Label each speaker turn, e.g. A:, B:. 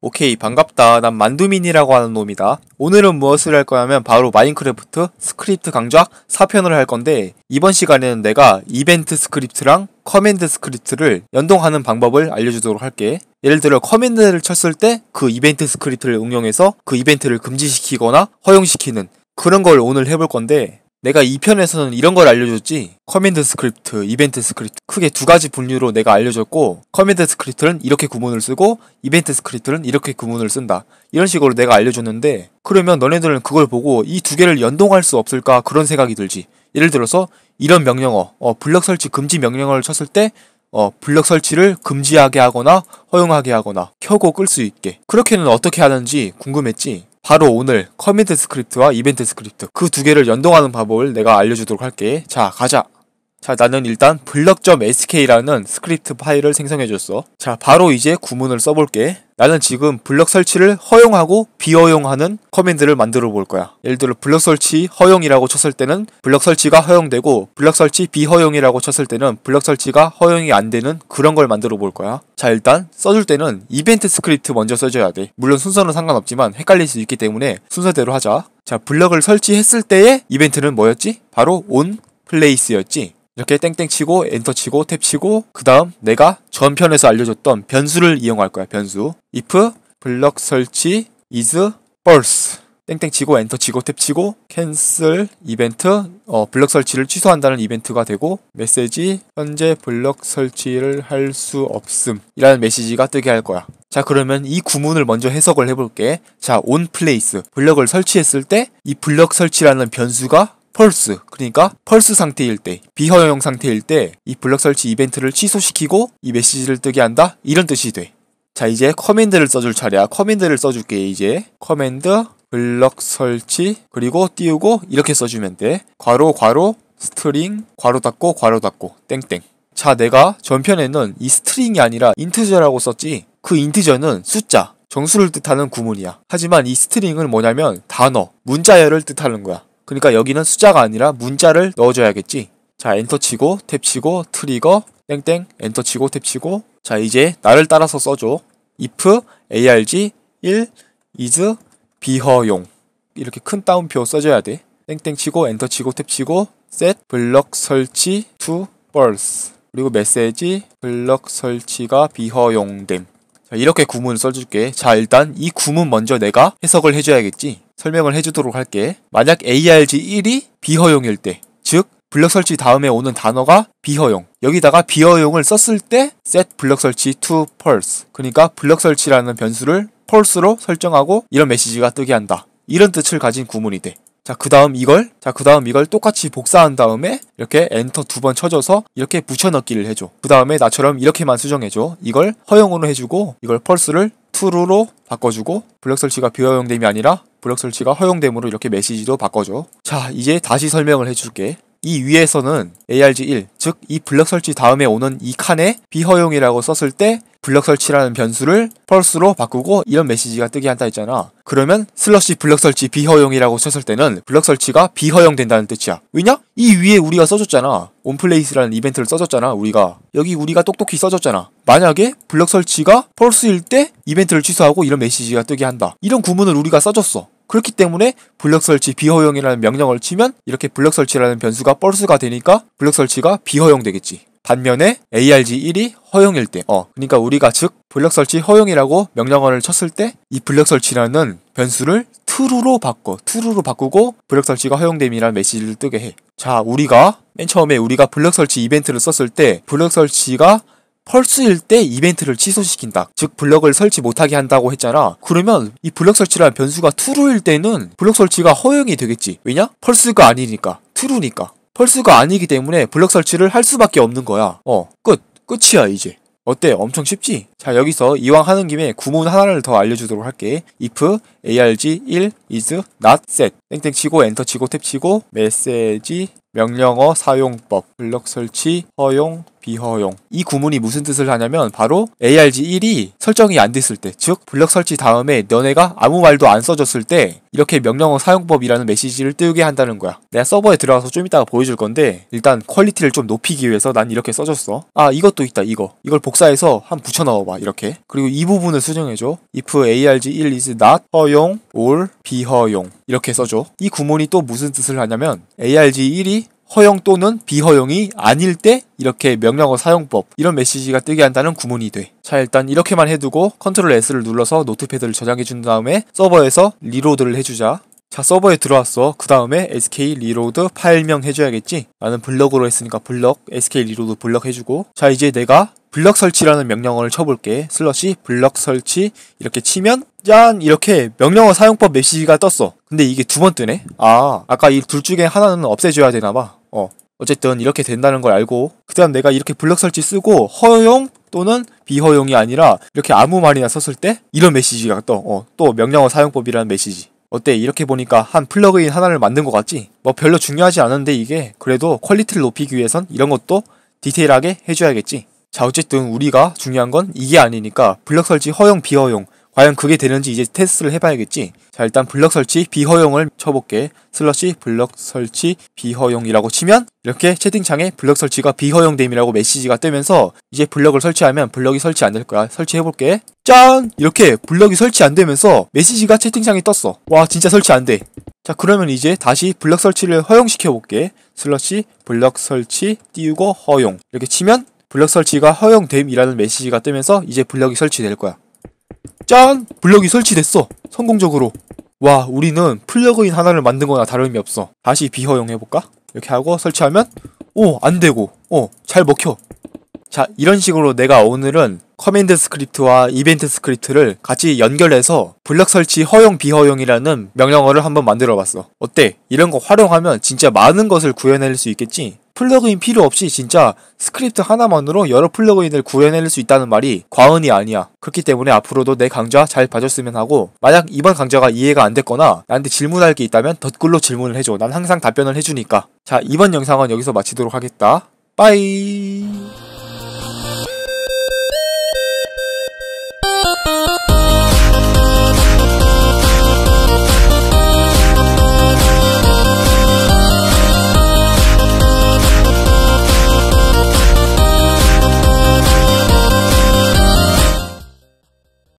A: 오케이 반갑다 난 만두민이라고 하는 놈이다 오늘은 무엇을 할 거냐면 바로 마인크래프트 스크립트 강좌 4편을 할 건데 이번 시간에는 내가 이벤트 스크립트랑 커맨드 스크립트를 연동하는 방법을 알려주도록 할게 예를 들어 커맨드를 쳤을 때 그 이벤트 스크립트를 응용해서 그 이벤트를 금지시키거나 허용시키는 그런 걸 오늘 해볼 건데 내가 2편에서는 이런 걸 알려줬지 커맨드 스크립트, 이벤트 스크립트 크게 두 가지 분류로 내가 알려줬고 커맨드 스크립트는 이렇게 구문을 쓰고 이벤트 스크립트는 이렇게 구문을 쓴다 이런 식으로 내가 알려줬는데 그러면 너네들은 그걸 보고 이 두 개를 연동할 수 없을까 그런 생각이 들지 예를 들어서 이런 명령어 어, 블럭 설치 금지 명령어를 쳤을 때 어, 블럭 설치를 금지하게 하거나 허용하게 하거나 켜고 끌 수 있게 그렇게는 어떻게 하는지 궁금했지 바로 오늘 커밋 스크립트와 이벤트 스크립트 그 두 개를 연동하는 방법을 내가 알려주도록 할게 자 가자 자 나는 일단 블럭.sk라는 스크립트 파일을 생성해줬어 자 바로 이제 구문을 써볼게 나는 지금 블럭 설치를 허용하고 비허용하는 커맨드를 만들어 볼 거야. 예를 들어 블럭 설치 허용이라고 쳤을 때는 블럭 설치가 허용되고 블럭 설치 비허용이라고 쳤을 때는 블럭 설치가 허용이 안 되는 그런 걸 만들어 볼 거야. 자 일단 써줄 때는 이벤트 스크립트 먼저 써줘야 돼. 물론 순서는 상관없지만 헷갈릴 수 있기 때문에 순서대로 하자. 자 블럭을 설치했을 때의 이벤트는 뭐였지? 바로 온 플레이스였지. 이렇게 땡땡 치고 엔터 치고 탭 치고 그 다음 내가 전편에서 알려줬던 변수를 이용할 거야 변수 if 블럭 설치 is false 땡땡 치고 엔터 치고 탭 치고 cancel 이벤트 어, 블럭 설치를 취소한다는 이벤트가 되고 메시지 현재 블럭 설치를 할 수 없음 이라는 메시지가 뜨게 할 거야 자 그러면 이 구문을 먼저 해석을 해볼게 자 onPlace 블럭을 설치했을 때 이 블럭 설치라는 변수가 펄스 그러니까 펄스 상태일 때 비허용 상태일 때 이 블럭 설치 이벤트를 취소시키고 이 메시지를 뜨게 한다 이런 뜻이 돼. 자 이제 커맨드를 써줄 차례야 커맨드를 써줄게 이제 커맨드 블럭 설치 그리고 띄우고 이렇게 써주면 돼 괄호 괄호 스트링 괄호 닫고 괄호 닫고 땡땡 자 내가 전편에는 이 스트링이 아니라 인트저라고 썼지 그 인트저는 숫자 정수를 뜻하는 구문이야 하지만 이 스트링은 뭐냐면 단어 문자열을 뜻하는 거야 그러니까 여기는 숫자가 아니라 문자를 넣어줘야겠지. 자 엔터 치고 탭 치고 트리거 땡땡 엔터 치고 탭 치고 자 이제 나를 따라서 써줘. if arg 1 is 비허용 이렇게 큰 따옴표 써줘야 돼. 땡땡 치고 엔터 치고 탭 치고 set 블럭 설치 to false 그리고 메시지 블럭 설치가 비허용됨 자, 이렇게 구문을 써줄게. 자, 일단 이 구문 먼저 내가 해석을 해줘야겠지. 설명을 해주도록 할게. 만약 ARG1이 비허용일 때, 즉 블럭 설치 다음에 오는 단어가 비허용. 여기다가 비허용을 썼을 때 set 블럭 설치 to pulse. 그러니까 블럭 설치라는 변수를 펄스로 설정하고 이런 메시지가 뜨게 한다. 이런 뜻을 가진 구문이 돼. 자, 그 다음 이걸, 자, 그 다음 이걸 똑같이 복사한 다음에 이렇게 엔터 두 번 쳐줘서 이렇게 붙여넣기를 해줘. 그 다음에 나처럼 이렇게만 수정해줘. 이걸 허용으로 해주고 이걸 펄스를 true로 바꿔주고 블랙 설치가 비허용됨이 아니라 블랙 설치가 허용됨으로 이렇게 메시지도 바꿔줘. 자, 이제 다시 설명을 해줄게. 이 위에서는 ARG1, 즉 이 블럭 설치 다음에 오는 이 칸에 비허용이라고 썼을 때 블럭 설치라는 변수를 펄스로 바꾸고 이런 메시지가 뜨게 한다 했잖아. 그러면 슬러시 블럭 설치 비허용이라고 쳤을 때는 블럭 설치가 비허용된다는 뜻이야. 왜냐? 이 위에 우리가 써줬잖아. 온플레이스라는 이벤트를 써줬잖아, 우리가. 여기 우리가 똑똑히 써줬잖아. 만약에 블럭 설치가 펄스일 때 이벤트를 취소하고 이런 메시지가 뜨게 한다. 이런 구문을 우리가 써줬어. 그렇기 때문에 블럭 설치 비허용이라는 명령을 치면 이렇게 블럭 설치라는 변수가 펄스가 되니까 블럭 설치가 비허용 되겠지. 반면에 ARG1이 허용일 때, 어, 그러니까 우리가 즉 블럭 설치 허용이라고 명령어를 쳤을 때 이 블럭 설치라는 변수를 true로 바꿔, true로 바꾸고 블럭 설치가 허용됨이라는 메시지를 뜨게 해. 자, 우리가 맨 처음에 우리가 블럭 설치 이벤트를 썼을 때 블럭 설치가 펄스일 때 이벤트를 취소시킨다. 즉 블럭을 설치 못하게 한다고 했잖아. 그러면 이 블럭 설치라는 변수가 true일 때는 블럭 설치가 허용이 되겠지. 왜냐? 펄스가 아니니까. true니까. 펄스가 아니기 때문에 블럭 설치를 할 수밖에 없는 거야. 어, 끝. 끝이야, 이제. 어때? 엄청 쉽지? 자, 여기서 이왕 하는 김에 구문 하나를 더 알려주도록 할게. if arg1 is not set 땡땡 치고 엔터 치고 탭 치고 메시지 명령어 사용법 블럭 설치 허용 비허용 이 구문이 무슨 뜻을 하냐면 바로 arg1이 설정이 안 됐을 때 즉 블럭 설치 다음에 너네가 아무 말도 안 써줬을 때 이렇게 명령어 사용법이라는 메시지를 뜨게 한다는 거야 내가 서버에 들어가서 좀 이따가 보여줄 건데 일단 퀄리티를 좀 높이기 위해서 난 이렇게 써줬어 아 이것도 있다 이거 이걸 복사해서 한 붙여 넣어봐 이렇게 그리고 이 부분을 수정해줘 if arg1 is not 허용 허용 or 비허용 이렇게 써줘. 이 구문이 또 무슨 뜻을 하냐면 ARG1이 허용 또는 비허용이 아닐 때 이렇게 명령어 사용법 이런 메시지가 뜨게 한다는 구문이 돼. 자 일단 이렇게만 해두고 컨트롤 S를 눌러서 노트패드를 저장해 준 다음에 서버에서 리로드를 해주자. 자 서버에 들어왔어 그 다음에 SK 리로드 파일명 해줘야겠지 나는 블럭으로 했으니까 블럭 SK 리로드 블럭 해주고 자 이제 내가 블럭 설치라는 명령어를 쳐볼게 슬러시 블럭 설치 이렇게 치면 짠 이렇게 명령어 사용법 메시지가 떴어 근데 이게 두 번 뜨네 아 아까 이 둘 중에 하나는 없애줘야 되나봐 어 어쨌든 이렇게 된다는 걸 알고 그 다음 내가 이렇게 블럭 설치 쓰고 허용 또는 비허용이 아니라 이렇게 아무 말이나 썼을 때 이런 메시지가 떠어또 명령어 사용법이라는 메시지 어때 이렇게 보니까 한 플러그인 하나를 만든 것 같지? 뭐 별로 중요하지 않은데 이게 그래도 퀄리티를 높이기 위해선 이런 것도 디테일하게 해줘야겠지. 자 어쨌든 우리가 중요한 건 이게 아니니까 블럭 설치 허용 비허용 과연 그게 되는지 이제 테스트를 해봐야겠지. 자 일단 블럭 설치 비허용을 쳐볼게. 슬러시 블럭 설치 비허용이라고 치면 이렇게 채팅창에 블럭 설치가 비허용됨이라고 메시지가 뜨면서 이제 블럭을 설치하면 블럭이 설치 안 될 거야. 설치해볼게. 짠! 이렇게 블럭이 설치 안 되면서 메시지가 채팅창에 떴어. 와 진짜 설치 안 돼. 자 그러면 이제 다시 블럭 설치를 허용시켜 볼게 슬러시 블럭 설치 띄우고 허용 이렇게 치면 블럭 설치가 허용됨이라는 메시지가 뜨면서 이제 블럭이 설치될 거야 짠! 블럭이 설치됐어! 성공적으로. 와 우리는 플러그인 하나를 만든 거나 다름이 없어. 다시 비허용 해볼까? 이렇게 하고 설치하면 오! 안되고 어! 잘 먹혀! 자 이런 식으로 내가 오늘은 커맨드 스크립트와 이벤트 스크립트를 같이 연결해서 블럭 설치 허용 비허용이라는 명령어를 한번 만들어 봤어 어때? 이런 거 활용하면 진짜 많은 것을 구현할 수 있겠지? 플러그인 필요 없이 진짜 스크립트 하나만으로 여러 플러그인을 구현해낼 수 있다는 말이 과언이 아니야. 그렇기 때문에 앞으로도 내 강좌 잘 봐줬으면 하고 만약 이번 강좌가 이해가 안 됐거나 나한테 질문할 게 있다면 덧글로 질문을 해줘. 난 항상 답변을 해주니까. 자 이번 영상은 여기서 마치도록 하겠다. 빠이